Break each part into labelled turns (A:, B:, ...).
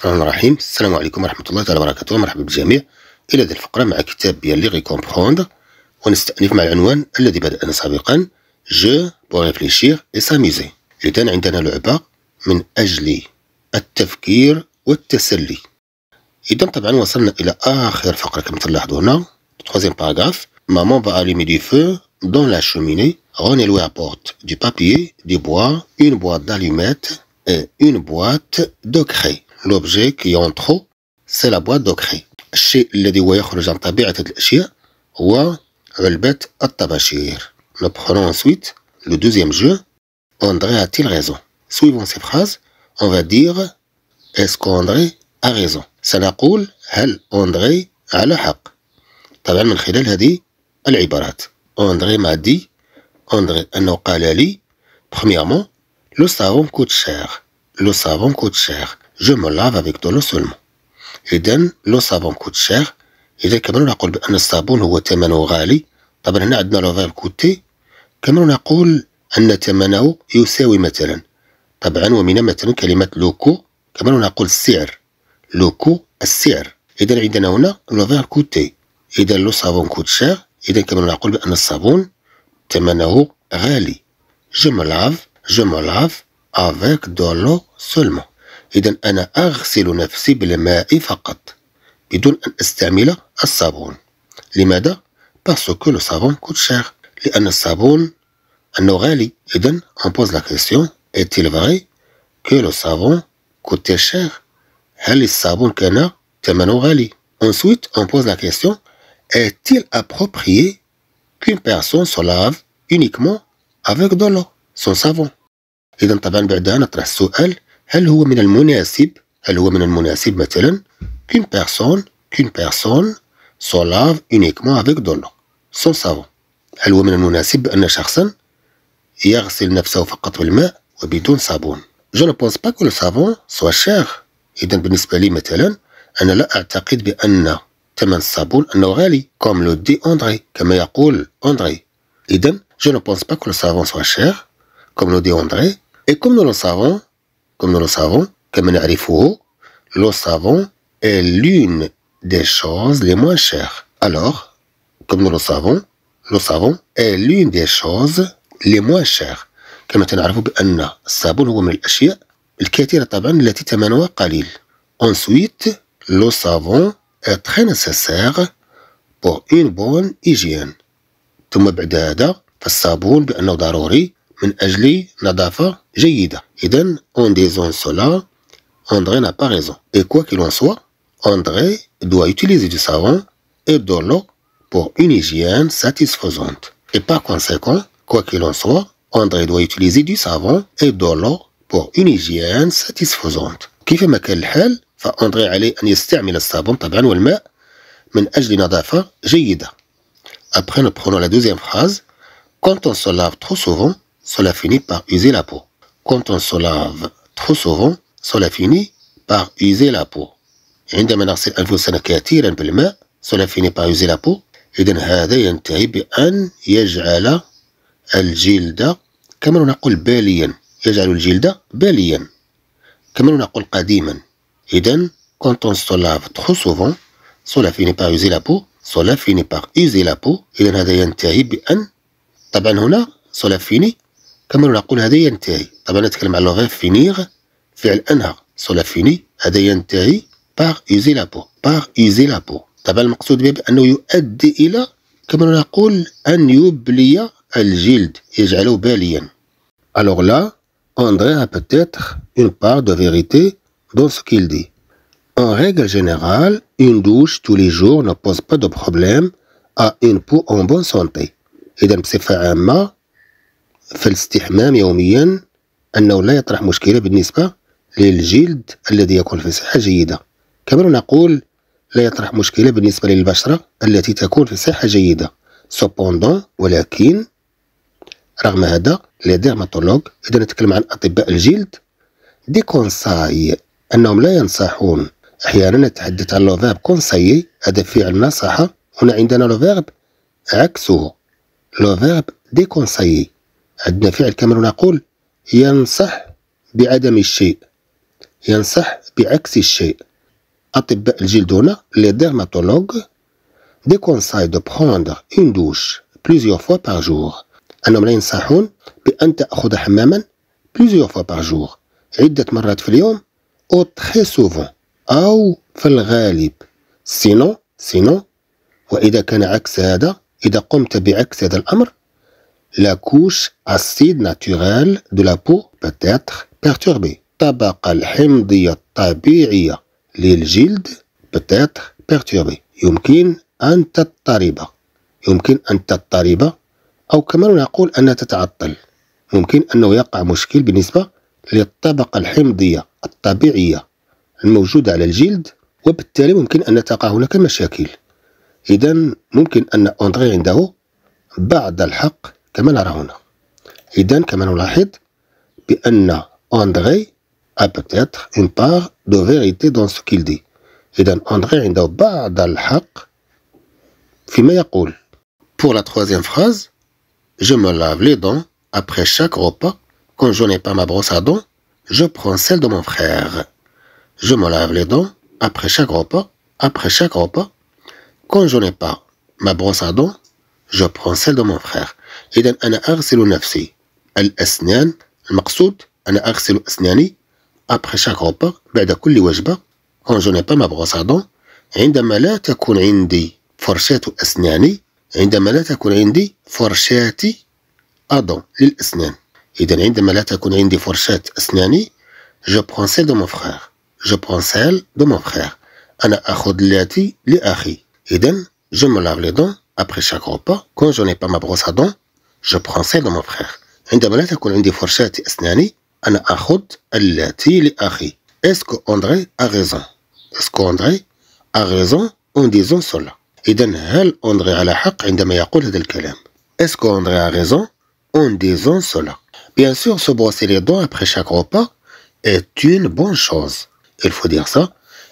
A: بسم الله الرحمن الرحيم السلام عليكم ورحمه الله تعالى وبركاته مرحبا بالجميع الى هذه الفقره مع كتاب ديال لي ريكومبروند ونستأنف مع العنوان الذي بدأنا سابقا جو بو ريفليشير اي ساميزي إذا عندنا لعبة من أجل التفكير والتسلي إذا طبعا وصلنا إلى آخر فقرة كما تلاحظوا هنا تخوازيم باراغراف مامون با أليمي دي فو دون لا شوميني روني apporte ابورت دي بابيي دي بوا اون بوات داليميت اون بوات دو كري l'objet qui entre c'est la boîte de craie. الشيء الذي هو ou عن Ou le هو علبة الطباشير. Nous prenons ensuite le deuxième jeu. André a-t-il raison Suivant ces phrases, on va dire Est-ce qu'André a raison سنقول هل أندري على حق طبعا من خلال هذه العبارات André m'a dit أندري أنه قال لي premièrement le savon coûte cher le savon coûte cher جو me lave avec de l'eau seulement اذا لو صابون كوت شير اذا كمان نقول بان الصابون هو ثمنه غالي طبعا هنا عندنا لو فيرب كوتي كمان نقول ان ثمنه يساوي مثلا طبعا ومن مثلا كلمه لوكو كمان نقول السعر لوكو السعر اذا عندنا هنا لو فيرب كوتي اذا لو صابون كوت شير اذا كمان نقول بان الصابون ثمنه غالي جو me lave je افيك lave لو سولمون إذا أنا أغسل نفسي بالماء فقط بدون أن أستعمل الصابون لماذا؟ باسكو لو صابون كوت شير الصابون غالي on pose la question est-il vrai que le savon coûtait cher هل الصابون كان غالي Ensuite, on pose la question est-il approprié qu'une personne se lave uniquement avec de l'eau, son savon هل هو من المناسب هل هو من المناسب مثلا qu'une بيرسون qu'une بيرسون سو لاف uniquement افيك de l'eau sans هل هو من المناسب أن شخصا يغسل نفسه فقط بالماء وبدون صابون جو نو بونس با كو le سوا شير إذا بالنسبة لي مثلا أنا لا أعتقد بأن ثمن الصابون أنه غالي كوم لو دي أندري كما يقول أندري إذا جو نو بونس با كو le سوا شير كوم لو دي اندري اي كوم comme لو le comme nous le savons, comme nous le savon est l'une des choses les moins chères. Alors, comme nous le savons, le savon est l'une des choses les moins chères. كما تعرفوا بأن الصابون هو من الأشياء الكثيرة طبعا التي moins قليل. Ensuite, le savon est très nécessaire pour une bonne hygiène. ثم بعد هذا فالصابون بأنه ضروري et أجل en disant cela André n'a pas raison et quoi qu'il en soit André doit utiliser du savon et de l'eau pour une hygiène satisfaisante et par conséquent quoi qu'il en soit André doit utiliser du savon et de l'eau pour une hygiène satisfaisante كيف le savon, الحال le من أجل Après, nous prenons la deuxième phrase. Quand on se lave trop souvent, cela finit par user la peau. Quand on se lave trop souvent, cela finit par user la peau. عندما نغسل أنفسنا كثيرا بالماء cela finit par user la peau. إذا هذا ينتهي بأن يجعل الجلد كما نقول باليا يجعل الجلد باليا كما نقول قديما إذا quand on se lave trop souvent cela finit par user la peau cela finit par user la peau إذا هذا ينتهي بأن طبعا هنا cela finit كما نقول هذا ينتهي طبعا نتكلم على لوغي فينيغ فعل انهى سولا فيني هذا ينتهي باغ ايزي لابو باغ ايزي لابو طبعا المقصود به انه يؤدي الى كما نقول ان يبلي الجلد يجعله باليا الوغ لا André a بوتيتر اون باغ دو فيغيتي دون سو كيل دي en règle générale une douche tous les jours ne pose pas de problème à une peau en bonne santé اذا بصفه عامه فالاستحمام يوميا أنه لا يطرح مشكلة بالنسبة للجلد الذي يكون في صحة جيدة كما نقول لا يطرح مشكلة بالنسبة للبشرة التي تكون في صحة جيدة سوبوندون ولكن رغم هذا لي ديرماتولوج إذا نتكلم عن أطباء الجلد دي كونساي أنهم لا ينصحون أحيانا نتحدث عن لو فيرب كونساي هذا فعل نصح هنا عندنا لو فيرب عكسه لو فيرب دي كونساي عندنا فعل كما نقول ينصح بعدم الشيء ينصح بعكس الشيء أطباء الجلد هنا ديرماتولوج دي كونساي دو بروندر اون دوش plusieurs فوا بار جور أنهم لا ينصحون بأن تأخذ حماما plusieurs فوا بار جور عدة مرات في اليوم أو تري سوفون أو في الغالب سينو سينو وإذا كان عكس هذا إذا قمت بعكس هذا الأمر La couche acide naturelle de la peau peut être perturbée. الطبقة الحمضية الطبيعية للجلد بتاتر بيرتوربي يمكن أن تضطرب يمكن أن تضطرب أو كما نقول أن تتعطل ممكن أنه يقع مشكل بالنسبة للطبقة الحمضية الطبيعية الموجودة على الجلد وبالتالي ممكن أن تقع هناك مشاكل إذا ممكن أن أندري عنده بعض الحق كما نرى هنا كما a peut-être une part de vérité dans ce qu'il dit part de vérité بعض الحق فيما يقول Pour la troisième phrase, je me lave les dents après chaque repas. Quand je n'ai pas ma brosse à dents, je prends celle de mon frère. Je me lave les dents après chaque repas. Après chaque repas, quand je n'ai pas ma brosse à dents, je prends celle de mon frère. إذا أنا أغسل نفسي الأسنان المقصود أنا أغسل أسناني أبخي شاك غوبا بعد كل وجبة كون جو ما بغوس عندما لا تكون عندي فرشاة أسناني عندما لا تكون عندي فرشاتي أدون للأسنان إذا عندما لا تكون عندي فرشاة أسناني جو برون سيل دو مون فخير جو برون سيل دو مون فخير أنا أخذ لاتي لأخي إذا جو ملاغ لي دون أبخي شاك repas كون جو n'ai pas ma brosse جو برون سي دو مون فخيغ عندما لا تكون عندي فرشاة أسناني أنا أخذ التي لأخي اسكو أندري أ غيزون اسكو أندري أ غيزون اون ديزون سولا إذا هل أندري على حق عندما يقول هذا الكلام اسكو أندري أ غيزون اون ديزون سولا بيان سور سو brosser لي دون ابخي شاك repas ات une بون شوز Il faut dire ça.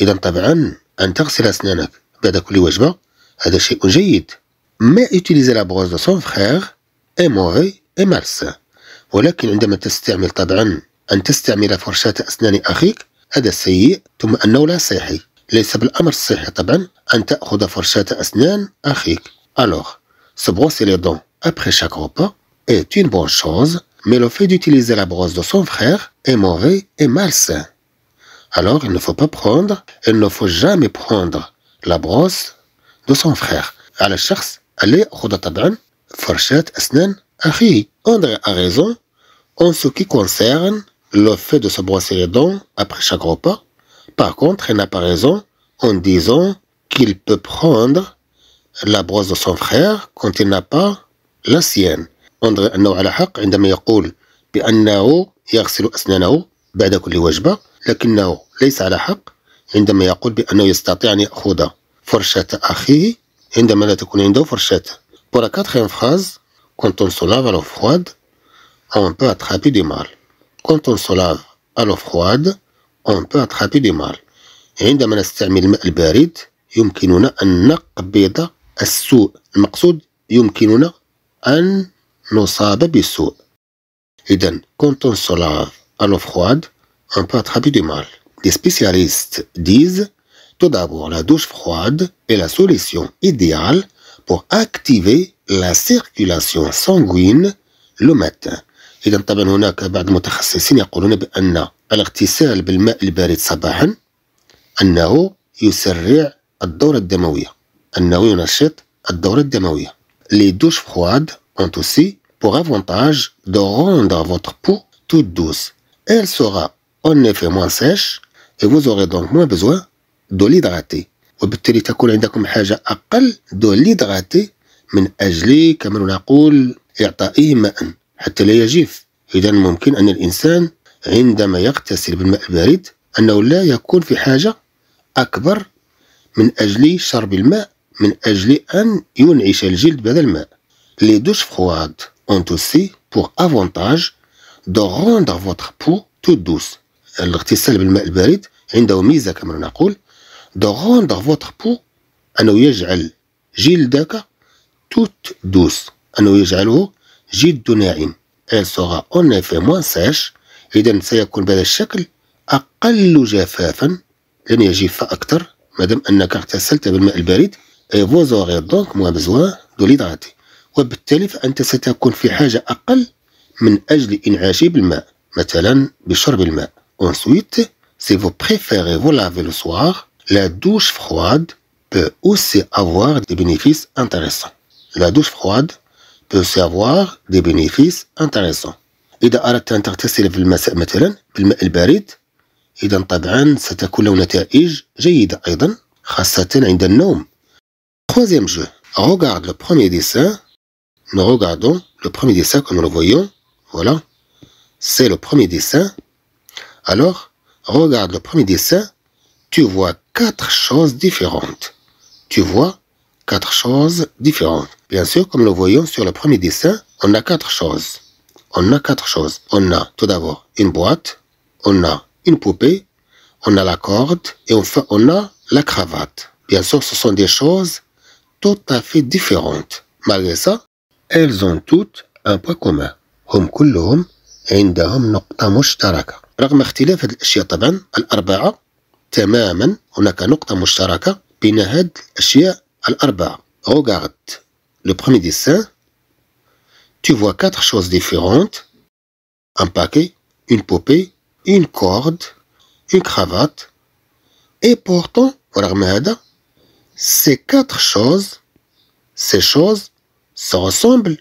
A: إذا طبعا أن تغسل أسنانك بعد كل وجبة هذا شيء جيد. Mais utiliser لا brosse دو سون frère MOI MRSA ولكن عندما تستعمل طبعا أن تستعمل فرشاة أسنان أخيك هذا سيء ثم أنه لا صحي ليس بالأمر الصحي طبعا أن Alors, se brosser les dents après chaque repas est une bonne chose, mais le fait d'utiliser la brosse de son frère est mauvais et malsain. Alors il ne faut pas prendre, il ne faut jamais prendre la brosse de son frère. à la chasse, فرشاة أسنان أخي André a raison en ce qui concerne le fait de se brosser les dents après chaque repas. Par contre, il n'a pas raison en disant qu'il peut prendre la brosse de son frère quand il n'a pas la sienne. André أنه على حق عندما يقول بأنه يغسل أسنانه بعد كل وجبة لكنه ليس على حق عندما يقول بأنه يستطيع أن يأخذ فرشاة أخيه عندما لا تكون la فرشاة pour la quatrième phrase, quand on se lave à l'eau froide, on peut attraper du mal. Quand on se lave à l'eau froide, on peut attraper du mal. عندما نستعمل الماء البارد يمكننا أن نقبض السوء المقصود يمكننا أن نصاب بالسوء quand on se lave à l'eau froide on peut attraper du mal Des spécialistes disent tout d'abord la douche froide est la solution idéale pour activer la circulation sanguine le matin إذا طبعا هناك بعض المتخصصين يقولون بأن الاغتسال بالماء البارد صباحا أنه يسرع الدورة الدموية أنه ينشط الدورة الدموية Les douches froides ont aussi pour avantage de rendre votre peau toute douce. Elle sera en effet moins sèche et vous aurez donc moins besoin de l'hydrater. وبالتالي تكون عندكم حاجة أقل دو ليدغاتي من أجل كما نقول إعطائه ماء حتى لا يجيف إذا ممكن أن الإنسان عندما يغتسل بالماء البارد أنه لا يكون في حاجة أكبر من أجل شرب الماء من أجل أن ينعش الجلد بهذا الماء دوش douches اون تو سي بور افونتاج دو روندر فوتر بو تو دوس الاغتسال بالماء البارد عنده ميزة كما نقول دو روندر فوتر بو أنه يجعل جلدك توت دوس أنه يجعله جد ناعم إل سوغا أون effet موان ساش إذا سيكون بهذا الشكل أقل جفافا لن يجف أكثر مادام أنك اغتسلت بالماء البارد إي aurez دونك موان بزوان دو l'hydrater وبالتالي فأنت ستكون في حاجة أقل من أجل إنعاش بالماء مثلا بشرب الماء ensuite سي فو préférez فو لافي le soir La douche froide peut aussi avoir des bénéfices intéressants. La douche froide peut aussi avoir des bénéfices intéressants. إذا أردت أن تغتسل في المساء مثلا بالماء البارد إذا طبعا ستكون له نتائج جيدة أيضا خاصة عند النوم. Troisième jeu. Regarde le premier dessin. Nous regardons le premier dessin comme nous le voyons. Voilà. C'est le premier dessin. Alors, regarde le premier dessin tu vois quatre choses différentes. Tu vois quatre choses différentes. Bien sûr, comme le voyons sur le premier dessin, on a quatre choses. On a quatre choses. On a tout d'abord une boîte, on a une poupée, on a la corde et enfin on a la cravate. Bien sûr, ce sont des choses tout à fait différentes. Malgré ça, elles ont toutes un point commun. Hum تماما هناك نقطة مشتركة بين هاد الأشياء الأربعة Regarde لو برومي ديسان Tu vois quatre choses différentes. Un paquet, une poupée, une corde, une cravate. Et pourtant, هذا ces quatre choses, ces choses se ressemblent.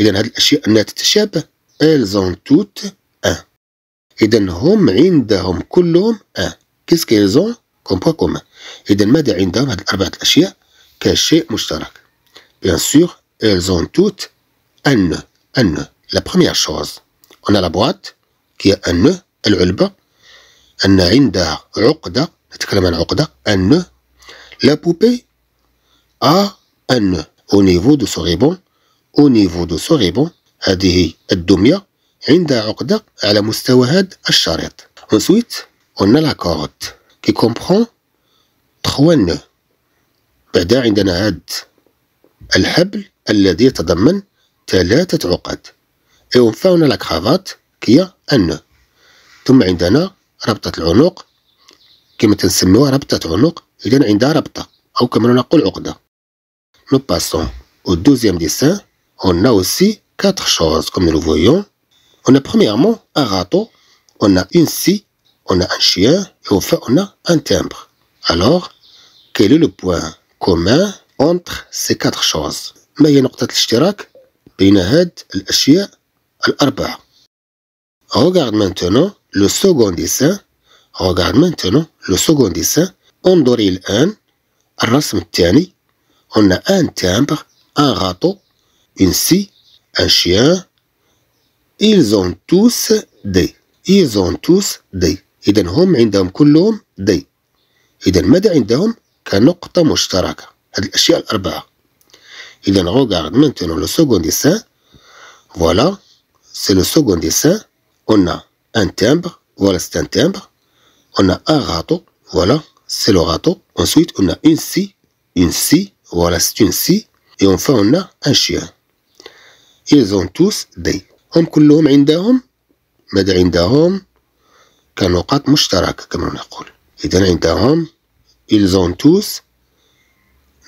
A: اذا هاد الاشياء انها تتشابه Elles ont toutes un. إذا هم عندهم كلهم أن qu'est-ce qu'ils ont comme point commun إذا ماذا عندهم هذه الأربعة الأشياء كشيء مشترك Bien sûr, elles ont toutes un nœud. Un nœud. La première chose, on a la boîte qui a un nœud, العلبة أن عندها عقدة نتكلم عن عقدة un nœud. La poupée a un nœud au niveau de son ribon. Au niveau de son ribon هذه الدمية عندها عقدة على مستوى هذا الشريط. Ensuite, قلنا لها كي كومبخون تخوا نو بعدا عندنا هاد الحبل الذي يتضمن ثلاثة عقد اي فاونا لا كرافات كي ان ثم عندنا ربطة العنق كما تنسميوها ربطة عنق إذا عندها ربطة أو كما نقول عقدة نو باسون او دوزيام ديسان اون اوسي كاتر شوز choses نو فويون le voyons on a premièrement اون سي on a un chien et au on a un timbre. Alors, quel est le point commun entre ces quatre choses Mais Il y a بين هاد الأشياء Regarde maintenant le second dessin Regarde maintenant le second dessin on On a un timbre, un râteau, une scie, un chien. Ils ont tous des. Ils ont tous des. إذا هم عندهم كلهم دي إذا ماذا عندهم؟ كنقطة مشتركة هاد الأشياء الأربعة إذا غوغارد مانتونو لو سوكون ديسان فوالا سي لو سوكون ديسان قلنا أن تامبر فوالا سي أن تامبر قلنا أن غاتو فوالا سي لو غاتو أونسويت قلنا أون سي أون سي فوالا سي أون سي إي أونفا قلنا أن شيان إيزون توس دي هم كلهم عندهم ماذا عندهم؟ كنقاط مشتركة كما نقول إذا عندهم ils ont tous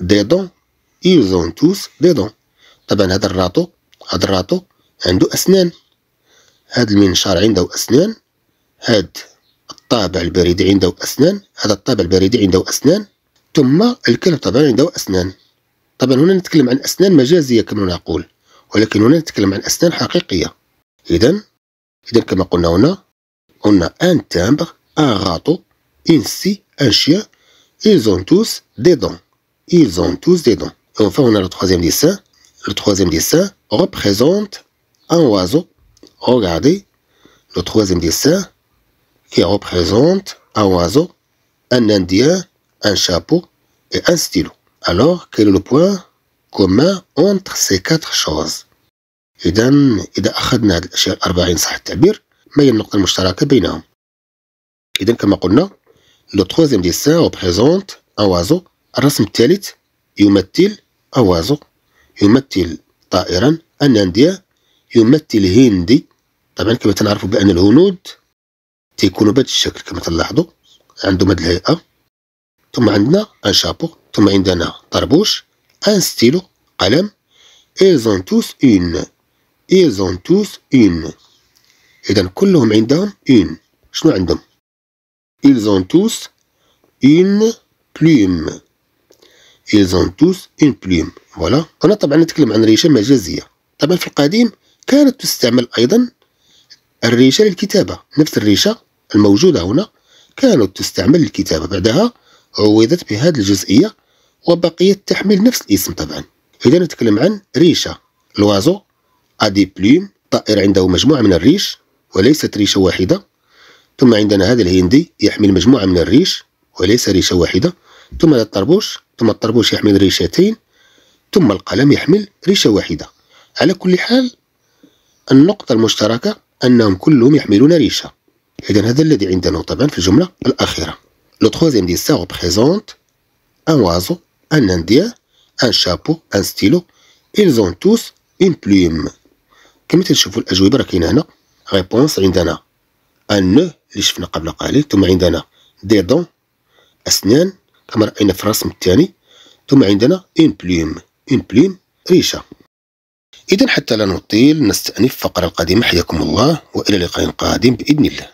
A: des dents ils ont tous des dents طبعا هذا الراطو هذا الراطو عنده أسنان هذا المنشار عنده أسنان هذا الطابع البريدي عنده أسنان هذا الطابع البريدي عنده أسنان ثم الكلب طبعا عنده أسنان طبعا هنا نتكلم عن أسنان مجازية كما نقول ولكن هنا نتكلم عن أسنان حقيقية إذا إذا كما قلنا هنا on a un timbre, un râteau, une scie, un chien. Ils ont tous des dents. Ils ont tous des dents. enfin, on a le troisième dessin. Le troisième dessin représente un oiseau. Regardez, le troisième dessin qui représente un oiseau, un indien, un chapeau et un stylo. Alors, quel est le point commun entre ces quatre choses ما هي النقطة المشتركة بينهم إذا كما قلنا لو تخوازيام ديسان ريبريزونت أوازو الرسم الثالث يمثل أوازو يمثل طائرا الناندية يمثل هندي طبعا كما تنعرفوا بأن الهنود تيكونوا بهذا الشكل كما تلاحظوا عندهم هذه الهيئة ثم عندنا ان شابو ثم عندنا طربوش ان ستيلو قلم إيزون توس إين إيزون توس إين إذا كلهم عندهم إن شنو عندهم؟ Ils ont tous une plume. Ils ont tous une plume. فوالا هنا طبعا نتكلم عن ريشة مجازية طبعا في القديم كانت تستعمل أيضا الريشة للكتابة نفس الريشة الموجودة هنا كانت تستعمل للكتابة بعدها عوضت بهذه الجزئية وبقيت تحمل نفس الاسم طبعا إذا نتكلم عن ريشة لوازو أدي بليم طائر عنده مجموعة من الريش وليست ريشة واحدة ثم عندنا هذا الهندي يحمل مجموعة من الريش وليس ريشة واحدة ثم الطربوش ثم الطربوش يحمل ريشتين ثم القلم يحمل ريشة واحدة على كل حال النقطة المشتركة أنهم كلهم يحملون ريشة إذا هذا الذي عندنا طبعا في الجملة الأخيرة لو troisième دي représente un أن وازو أن un أن شابو أن ستيلو إلزون توس أون بلوم كما تشوفوا الأجوبة راه كاينة هنا غيبونس عندنا ان اللي شفنا قبل قليل ثم عندنا دي دون اسنان كما راينا في الرسم الثاني ثم عندنا إن بليم إن بليم ريشه اذا حتى لا نطيل نستانف الفقره القادمه حياكم الله والى لقاء قادم باذن الله